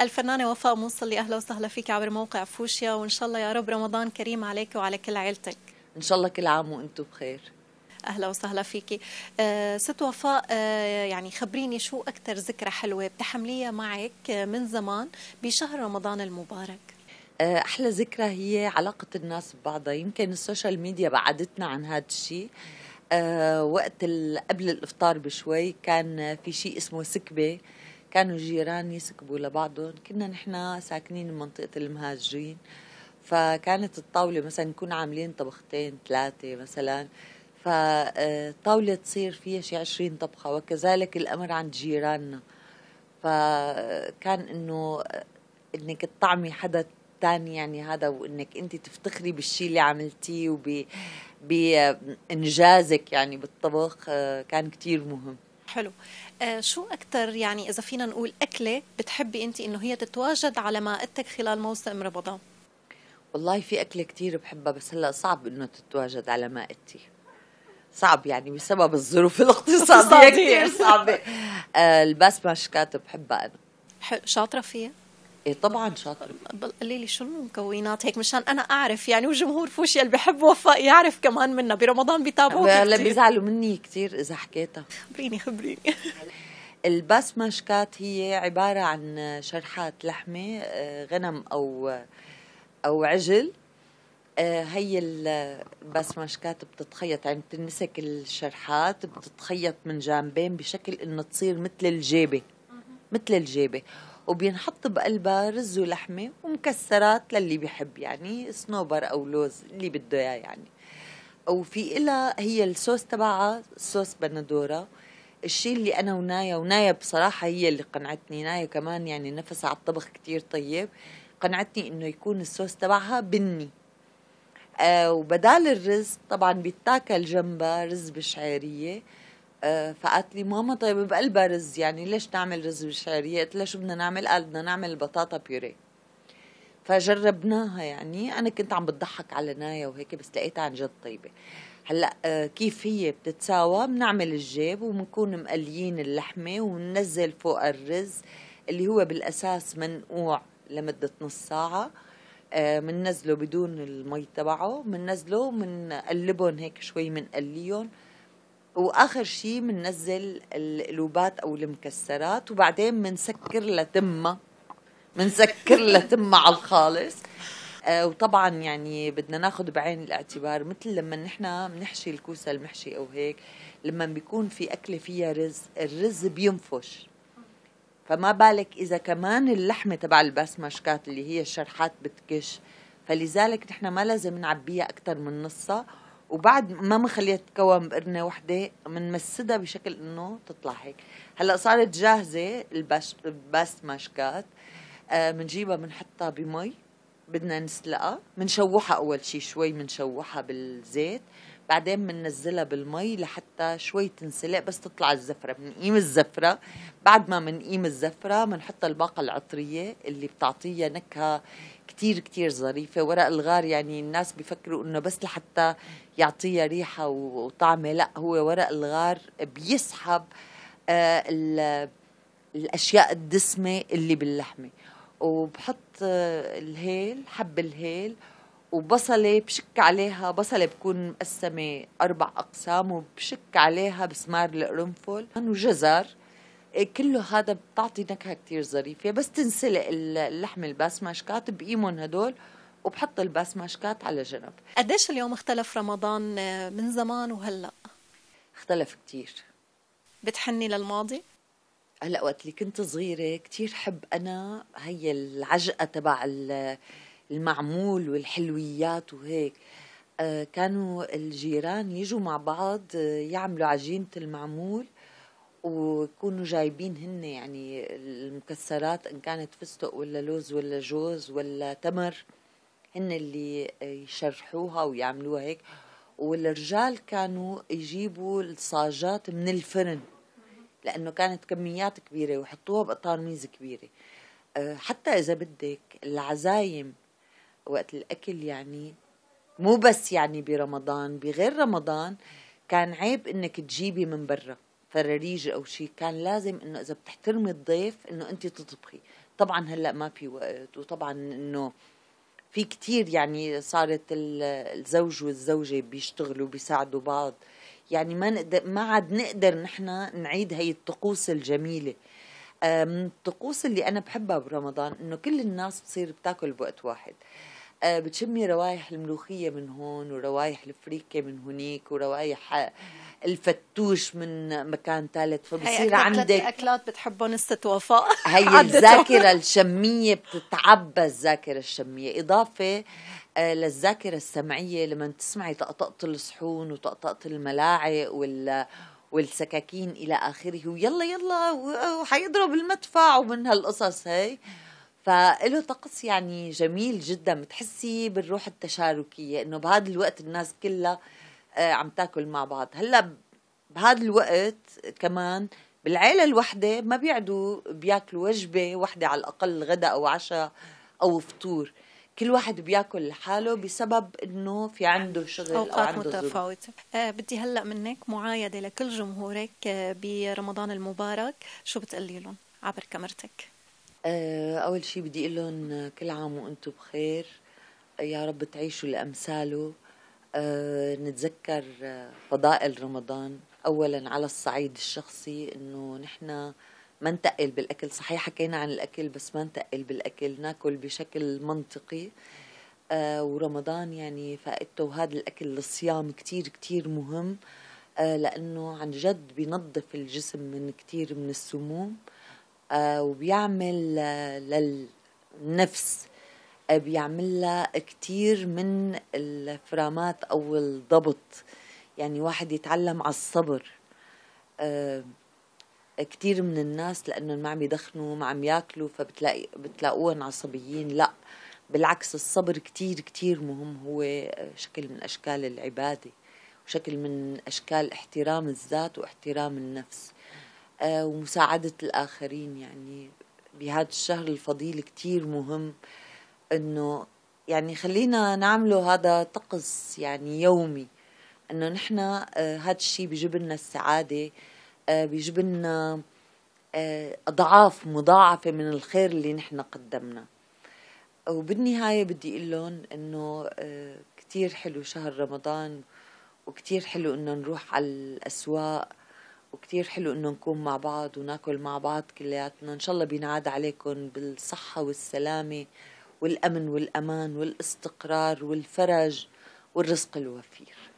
الفنانة وفاء موصلي أهلا وسهلا فيك عبر موقع فوشيا وإن شاء الله يا رب رمضان كريم عليك وعلى كل عيلتك إن شاء الله كل عام وأنتم بخير اهلا وسهلا فيكي أه ست وفاء أه يعني خبريني شو اكثر ذكرى حلوه بتحمليها معك آه، من زمان بشهر رمضان المبارك آه، احلى ذكرى هي علاقه الناس ببعضها يمكن السوشيال ميديا بعدتنا عن هذا الشيء أه وقت قبل الافطار بشوي كان في شيء اسمه سكبه كانوا الجيران يسكبوا لبعضهم كنا نحن ساكنين بمنطقة المهاجرين فكانت الطاولة مثلا نكون عاملين طبختين ثلاثة مثلا فالطاولة تصير فيها شي عشرين طبخة وكذلك الأمر عند جيراننا فكان إنه إنك تطعمي حدا تاني يعني هذا وإنك أنت تفتخري بالشي اللي عملتيه وبإنجازك يعني بالطبخ كان كتير مهم حلو آه شو أكثر يعني إذا فينا نقول أكلة بتحبي أنت إنه هي تتواجد على مائدتك خلال موسم رمضان؟ والله في أكلة كثير بحبها بس هلا صعب إنه تتواجد على مائدتي صعب يعني بسبب الظروف الاقتصادية كثير صعبة آه البسمة شكات بحبها أنا شاطرة فيها؟ ايه طبعا شاطر قولي لي شو المكونات هيك مشان انا اعرف يعني وجمهور فوشيا اللي بحب وفاء يعرف كمان منا برمضان بيتابعوك هلا بيزعلوا مني كثير اذا حكيتها خبريني خبريني الباس شكات هي عباره عن شرحات لحمه آه، غنم او او عجل آه، هي الباس شكات بتتخيط يعني بتنسك الشرحات بتتخيط من جانبين بشكل انه تصير مثل الجيبه مثل الجيبه وبينحط بقلبها رز ولحمة ومكسرات للي بيحب يعني صنوبر أو لوز اللي بده إياه يعني وفي إلا هي الصوص تبعها صوص بندورة الشيء اللي أنا ونايا ونايا بصراحة هي اللي قنعتني نايا كمان يعني نفسها على الطبخ كتير طيب قنعتني إنه يكون الصوص تبعها بني آه وبدال الرز طبعا بيتاكل جنبها رز بشعيرية آه، فقالت لي ماما طيب بقلبها رز يعني ليش نعمل رز بالشعريه قلت لها شو بدنا نعمل قال بدنا نعمل بطاطا بيوري فجربناها يعني انا كنت عم بتضحك على نايا وهيك بس لقيتها عن جد طيبه هلا آه، كيف هي بتتساوى بنعمل الجيب وبنكون مقليين اللحمه وبننزل فوق الرز اللي هو بالاساس منقوع لمده نص ساعه بننزله آه، بدون المي تبعه بننزله بنقلبهم هيك شوي بنقليهم واخر شيء بننزل القلوبات او المكسرات وبعدين بنسكر لتمه بنسكر لتمه على الخالص آه وطبعا يعني بدنا ناخذ بعين الاعتبار مثل لما نحن بنحشي الكوسه المحشي او هيك لما بيكون في اكله فيها رز الرز بينفش فما بالك اذا كمان اللحمه تبع البسمشكات اللي هي الشرحات بتكش فلذلك نحن ما لازم نعبيها اكثر من نصها وبعد ما بنخليها تتكون بقرنه وحده بنمسدها بشكل انه تطلع هيك هلا صارت جاهزه الباست ماشكات بنجيبها آه بنحطها بمي بدنا نسلقها بنشوحها اول شيء شوي بنشوحها بالزيت بعدين بننزلها بالمي لحتى شوي تنسلق بس تطلع الزفره بنقيم الزفره بعد ما بنقيم الزفره بنحط الباقه العطريه اللي بتعطيها نكهه كتير كتير ظريفة ورق الغار يعني الناس بيفكروا انه بس لحتى يعطيها ريحة وطعمة لا هو ورق الغار بيسحب آه الاشياء الدسمة اللي باللحمة وبحط آه، الهيل حب الهيل وبصلة بشك عليها بصلة بكون مقسمة أربع أقسام وبشك عليها بسمار القرنفل وجزر إيه، كله هذا بتعطي نكهة كتير ظريفة بس تنسلق اللحم الباسماشكات بقيمهم هدول وبحط الباسماشكات على جنب قديش اليوم اختلف رمضان آه، من زمان وهلأ؟ اختلف كتير بتحني للماضي؟ هلا وقت اللي كنت صغيرة كتير حب أنا هي العجقة تبع المعمول والحلويات وهيك آه، كانوا الجيران يجوا مع بعض آه، يعملوا عجينة المعمول ويكونوا جايبين هن يعني المكسرات إن كانت فستق ولا لوز ولا جوز ولا تمر هن اللي يشرحوها ويعملوها هيك والرجال كانوا يجيبوا الصاجات من الفرن لأنه كانت كميات كبيرة ويحطوها بقطارميز كبيرة آه، حتى إذا بدك العزايم وقت الاكل يعني مو بس يعني برمضان بغير رمضان كان عيب انك تجيبي من برا فراريج او شيء كان لازم انه اذا بتحترمي الضيف انه انت تطبخي طبعا هلا ما في وقت وطبعا انه في كتير يعني صارت الزوج والزوجه بيشتغلوا بيساعدوا بعض يعني ما نقدر ما عاد نقدر نحن نعيد هي الطقوس الجميله من الطقوس اللي انا بحبها برمضان انه كل الناس بتصير بتاكل بوقت واحد أه، بتشمي روايح الملوخيه من هون وروايح الفريكه من هنيك وروايح الفتوش من مكان ثالث فبصير عندك اكلات بتحبهم الست وفاء هي الذاكره الشميه بتتعبى الذاكره الشميه اضافه أه، للذاكره السمعيه لما تسمعي طقطقه الصحون وطقطقه الملاعق وال والسكاكين الى اخره ويلا يلا وحيضرب المدفع ومن هالقصص هي فله طقس يعني جميل جدا بتحسي بالروح التشاركيه انه بهذا الوقت الناس كلها آه، عم تاكل مع بعض هلا بهذا الوقت كمان بالعيله الوحده ما بيعدوا بياكلوا وجبه وحده على الاقل غدا او عشاء او فطور كل واحد بياكل لحاله بسبب انه في عنده شغل اوقات أو عنده متفاوته آه بدي هلا منك معايده لكل جمهورك آه، برمضان المبارك شو بتقلي لهم عبر كاميرتك آه اول شيء بدي اقول لهم آه، كل عام وانتم بخير يا رب تعيشوا لامثاله آه نتذكر آه، فضائل رمضان اولا على الصعيد الشخصي انه نحن ما نتقل بالاكل صحيح حكينا عن الاكل بس ما نتقل بالاكل ناكل بشكل منطقي آه ورمضان يعني فائدته وهذا الاكل الصيام كتير كتير مهم آه لانه عن جد بينظف الجسم من كتير من السموم آه وبيعمل آه، للنفس آه، بيعمل لها كتير من الفرامات او الضبط يعني واحد يتعلم على الصبر آه، كتير من الناس لأنه ما عم يدخنوا ما عم ياكلوا فبتلاقي بتلاقوهم عصبيين لا بالعكس الصبر كتير كتير مهم هو شكل من اشكال العباده وشكل من اشكال احترام الذات واحترام النفس آه، ومساعده الاخرين يعني بهذا الشهر الفضيل كتير مهم انه يعني خلينا نعمله هذا طقس يعني يومي انه نحن آه، هذا الشيء بجيب لنا السعاده آه، بيجيب لنا آه، أضعاف مضاعفة من الخير اللي نحن قدمنا وبالنهاية بدي أقول لهم إنه آه، كتير حلو شهر رمضان وكتير حلو إنه نروح على الأسواق وكتير حلو إنه نكون مع بعض وناكل مع بعض كلياتنا إن شاء الله بينعاد عليكم بالصحة والسلامة والأمن والأمان والاستقرار والفرج والرزق الوفير